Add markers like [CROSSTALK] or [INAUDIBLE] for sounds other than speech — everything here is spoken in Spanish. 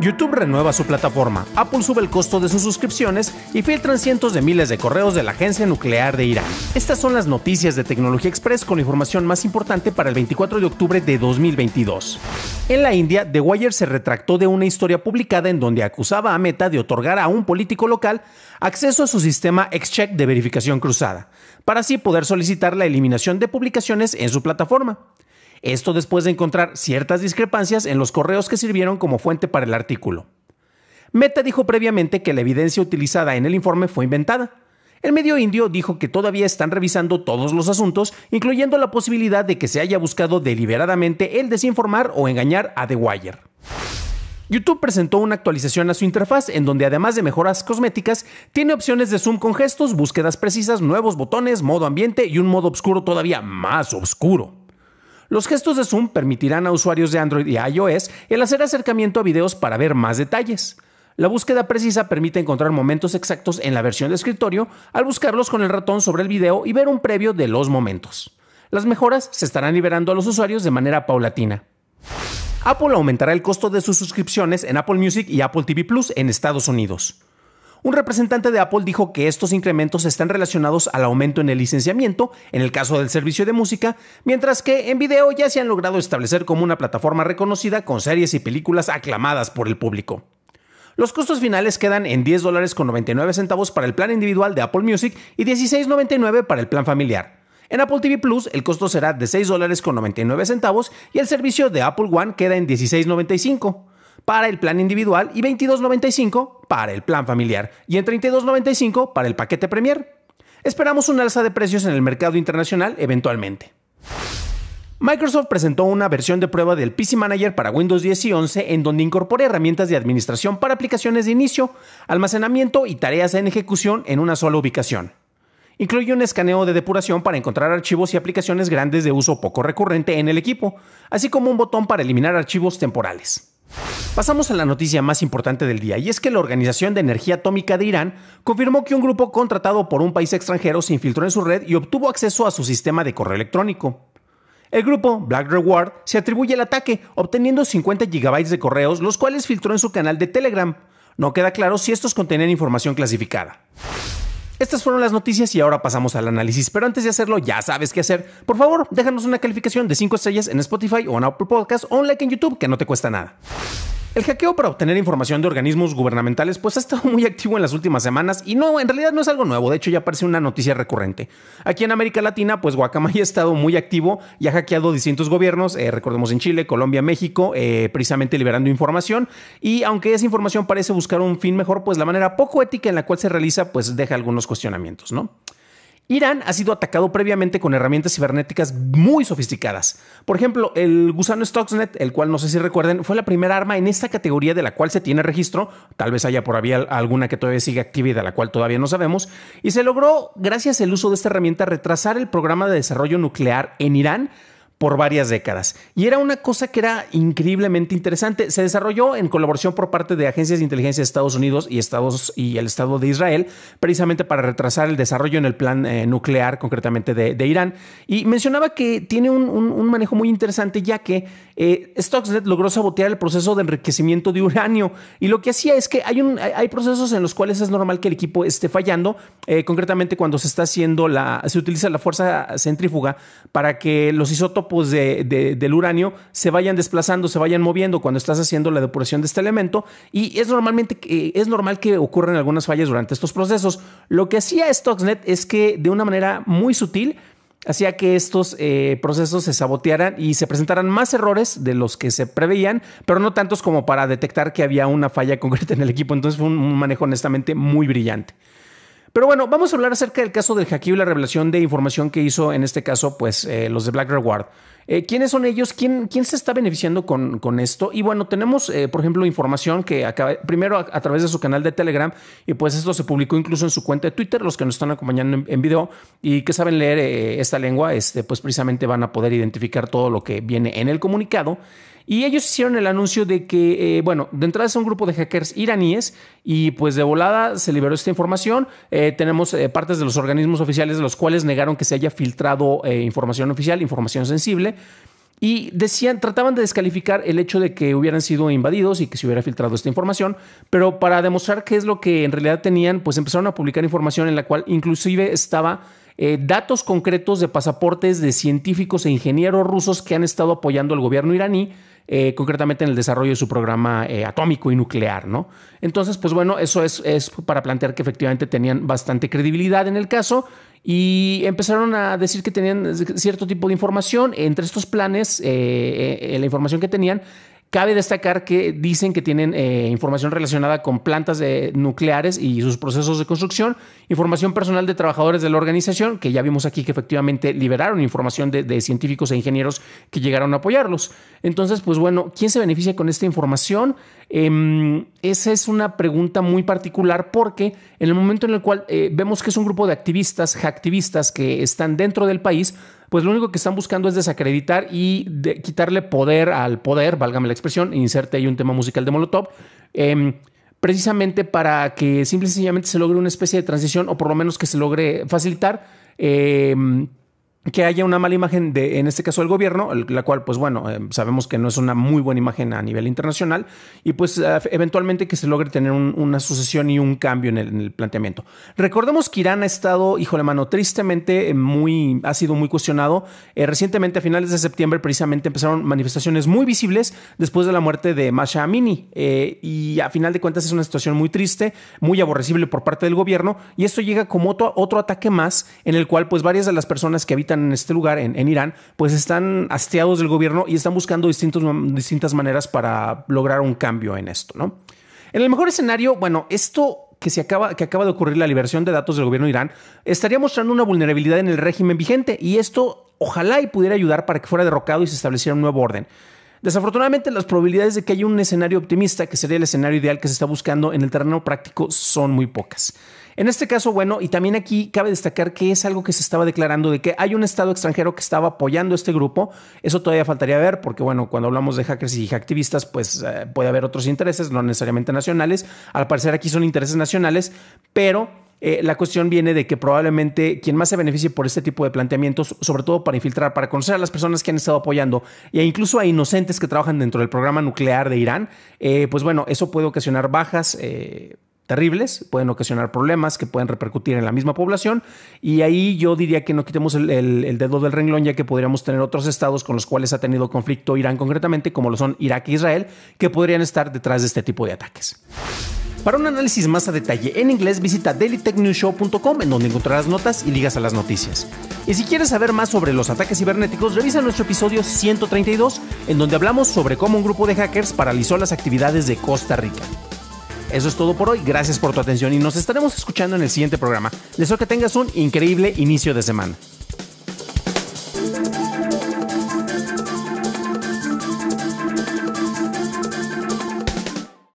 YouTube renueva su plataforma, Apple sube el costo de sus suscripciones y filtran cientos de miles de correos de la Agencia Nuclear de Irán. Estas son las noticias de Tecnología Express con la información más importante para el 24 de octubre de 2022. En la India, The Wire se retractó de una historia publicada en donde acusaba a Meta de otorgar a un político local acceso a su sistema X-Check de verificación cruzada, para así poder solicitar la eliminación de publicaciones en su plataforma. Esto después de encontrar ciertas discrepancias en los correos que sirvieron como fuente para el artículo. Meta dijo previamente que la evidencia utilizada en el informe fue inventada. El medio indio dijo que todavía están revisando todos los asuntos, incluyendo la posibilidad de que se haya buscado deliberadamente el desinformar o engañar a The Wire. YouTube presentó una actualización a su interfaz en donde además de mejoras cosméticas, tiene opciones de zoom con gestos, búsquedas precisas, nuevos botones, modo ambiente y un modo oscuro todavía más oscuro. Los gestos de Zoom permitirán a usuarios de Android y iOS el hacer acercamiento a videos para ver más detalles. La búsqueda precisa permite encontrar momentos exactos en la versión de escritorio al buscarlos con el ratón sobre el video y ver un previo de los momentos. Las mejoras se estarán liberando a los usuarios de manera paulatina. Apple aumentará el costo de sus suscripciones en Apple Music y Apple TV Plus en Estados Unidos. Un representante de Apple dijo que estos incrementos están relacionados al aumento en el licenciamiento, en el caso del servicio de música, mientras que en video ya se han logrado establecer como una plataforma reconocida con series y películas aclamadas por el público. Los costos finales quedan en $10.99 dólares con centavos para el plan individual de Apple Music y 16.99 para el plan familiar. En Apple TV Plus el costo será de 6 dólares con 99 centavos y el servicio de Apple One queda en 16.95 para el plan individual y 22.95 para el plan familiar y en 32.95 para el paquete Premier. Esperamos un alza de precios en el mercado internacional eventualmente. Microsoft presentó una versión de prueba del PC Manager para Windows 10 y 11 en donde incorpora herramientas de administración para aplicaciones de inicio, almacenamiento y tareas en ejecución en una sola ubicación. Incluye un escaneo de depuración para encontrar archivos y aplicaciones grandes de uso poco recurrente en el equipo, así como un botón para eliminar archivos temporales. Pasamos a la noticia más importante del día, y es que la Organización de Energía Atómica de Irán confirmó que un grupo contratado por un país extranjero se infiltró en su red y obtuvo acceso a su sistema de correo electrónico. El grupo Black Reward se atribuye el ataque, obteniendo 50 GB de correos, los cuales filtró en su canal de Telegram. No queda claro si estos contenían información clasificada. Estas fueron las noticias y ahora pasamos al análisis, pero antes de hacerlo ya sabes qué hacer. Por favor, déjanos una calificación de 5 estrellas en Spotify o en Apple Podcast o un like en YouTube que no te cuesta nada. El hackeo para obtener información de organismos gubernamentales pues ha estado muy activo en las últimas semanas y no, en realidad no es algo nuevo, de hecho ya parece una noticia recurrente. Aquí en América Latina pues Guacamay ha estado muy activo y ha hackeado distintos gobiernos, eh, recordemos en Chile, Colombia, México, eh, precisamente liberando información y aunque esa información parece buscar un fin mejor pues la manera poco ética en la cual se realiza pues deja algunos cuestionamientos, ¿no? Irán ha sido atacado previamente con herramientas cibernéticas muy sofisticadas. Por ejemplo, el gusano Stuxnet, el cual no sé si recuerden, fue la primera arma en esta categoría de la cual se tiene registro, tal vez haya por ahí alguna que todavía sigue activa y de la cual todavía no sabemos, y se logró, gracias al uso de esta herramienta, retrasar el programa de desarrollo nuclear en Irán por varias décadas. Y era una cosa que era increíblemente interesante. Se desarrolló en colaboración por parte de agencias de inteligencia de Estados Unidos y, Estados, y el Estado de Israel, precisamente para retrasar el desarrollo en el plan eh, nuclear, concretamente de, Irán. Y mencionaba que tiene un, manejo muy interesante, ya que eh, logró sabotear el proceso de enriquecimiento de uranio. Y lo que hacía es que hay, un, hay procesos en los cuales es normal que el equipo esté fallando, eh, concretamente cuando se está haciendo la. se utiliza la fuerza centrífuga para que los isótopos de, del uranio se vayan desplazando, se vayan moviendo cuando estás haciendo la depuración de este elemento y es, normalmente, eh, es normal que ocurran algunas fallas durante estos procesos. Lo que hacía Stuxnet es que de una manera muy sutil hacía que estos eh, procesos se sabotearan y se presentaran más errores de los que se preveían, pero no tantos como para detectar que había una falla [LAUGHS] concreta en el equipo. Entonces fue un manejo honestamente muy brillante. Pero bueno, vamos a hablar acerca del caso del hackeo y la revelación de información que hizo en este caso, pues eh, los de Black Reward. Eh, ¿Quiénes son ellos? ¿Quién, ¿Quién, se está beneficiando con, con esto? Y bueno, tenemos, eh, por ejemplo, información que acaba, primero a, través de su canal de Telegram, y pues esto se publicó incluso en su cuenta de Twitter, los que nos están acompañando en, video y que saben leer esta lengua, este, pues precisamente van a poder identificar todo lo que viene en el comunicado. Y ellos hicieron el anuncio de que, bueno, de entrada es un grupo de hackers iraníes y pues de volada se liberó esta información. Eh, tenemos eh, partes de los organismos oficiales de los cuales negaron que se haya filtrado eh, información oficial, información sensible. Y decían, trataban de descalificar el hecho de que hubieran sido invadidos y que se hubiera filtrado esta información, pero para demostrar qué es lo que en realidad tenían, pues empezaron a publicar información en la cual inclusive estaba datos concretos de pasaportes de científicos e ingenieros rusos que han estado apoyando al gobierno iraní eh, concretamente en el desarrollo de su programa eh, atómico y nuclear, ¿no? Entonces, pues bueno, eso es, para plantear que efectivamente tenían bastante credibilidad en el caso y empezaron a decir que tenían cierto tipo de información. Entre estos planes, eh, la información que tenían Cabe destacar que dicen que tienen eh, información relacionada con plantas nucleares y sus procesos de construcción, información personal de trabajadores de la organización, que ya vimos aquí que efectivamente liberaron información de, científicos e ingenieros que llegaron a apoyarlos. Entonces, pues bueno, ¿quién se beneficia con esta información? Em, esa es una pregunta muy particular porque en el momento en el cual eh, vemos que es un grupo de activistas, hacktivistas que están dentro del país, pues lo único que están buscando es desacreditar y quitarle poder al poder, válgame la expresión, inserte ahí un tema musical de Molotov. Em, precisamente para que simple y sencillamente se logre una especie de transición o por lo menos que se logre facilitar eh, que haya una mala imagen de, en este caso, el gobierno, la cual, pues bueno, eh, sabemos que no es una muy buena imagen a nivel internacional, y pues eh, eventualmente que se logre tener una sucesión y un cambio en el, planteamiento. Recordemos que Irán ha estado, hijo de mano, tristemente eh, muy, ha sido muy cuestionado. recientemente, a finales de septiembre, precisamente empezaron manifestaciones muy visibles después de la muerte de Masha Amini, y a final de cuentas es una situación muy triste, muy aborrecible por parte del gobierno, y esto llega como otro, otro ataque más en el cual, pues varias de las personas que habitan en este lugar, en, Irán, pues están hastiados del gobierno y están buscando distintos, distintas maneras para lograr un cambio en esto, ¿no? En el mejor escenario, bueno, esto que, se acaba, que acaba de ocurrir la liberación de datos del gobierno de Irán estaría mostrando una vulnerabilidad en el régimen vigente y esto ojalá y pudiera ayudar para que fuera derrocado y se estableciera un nuevo orden. Desafortunadamente, las probabilidades de que haya un escenario optimista, que sería el escenario ideal que se está buscando en el terreno práctico, son muy pocas. En este caso, bueno, y también aquí cabe destacar que es algo que se estaba declarando de que hay un Estado extranjero que estaba apoyando este grupo. Eso todavía faltaría ver, porque bueno, cuando hablamos de hackers y activistas, pues eh, puede haber otros intereses, no necesariamente nacionales. Al parecer aquí son intereses nacionales, pero eh, la cuestión viene de que probablemente quien más se beneficie por este tipo de planteamientos, sobre todo para infiltrar, para conocer a las personas que han estado apoyando e incluso a inocentes que trabajan dentro del programa nuclear de Irán, eh, pues bueno, eso puede ocasionar bajas. Eh, terribles, pueden ocasionar problemas que pueden repercutir en la misma población y ahí yo diría que no quitemos el, el, dedo del renglón ya que podríamos tener otros estados con los cuales ha tenido conflicto Irán concretamente, como lo son Irak e Israel, que podrían estar detrás de este tipo de ataques. Para un análisis más a detalle en inglés, visita dailytechnewshow.com en donde encontrarás notas y ligas a las noticias. Y si quieres saber más sobre los ataques cibernéticos, revisa nuestro episodio 132 en donde hablamos sobre cómo un grupo de hackers paralizó las actividades de Costa Rica. Eso es todo por hoy, gracias por tu atención y nos estaremos escuchando en el siguiente programa. Les deseo que tengas un increíble inicio de semana.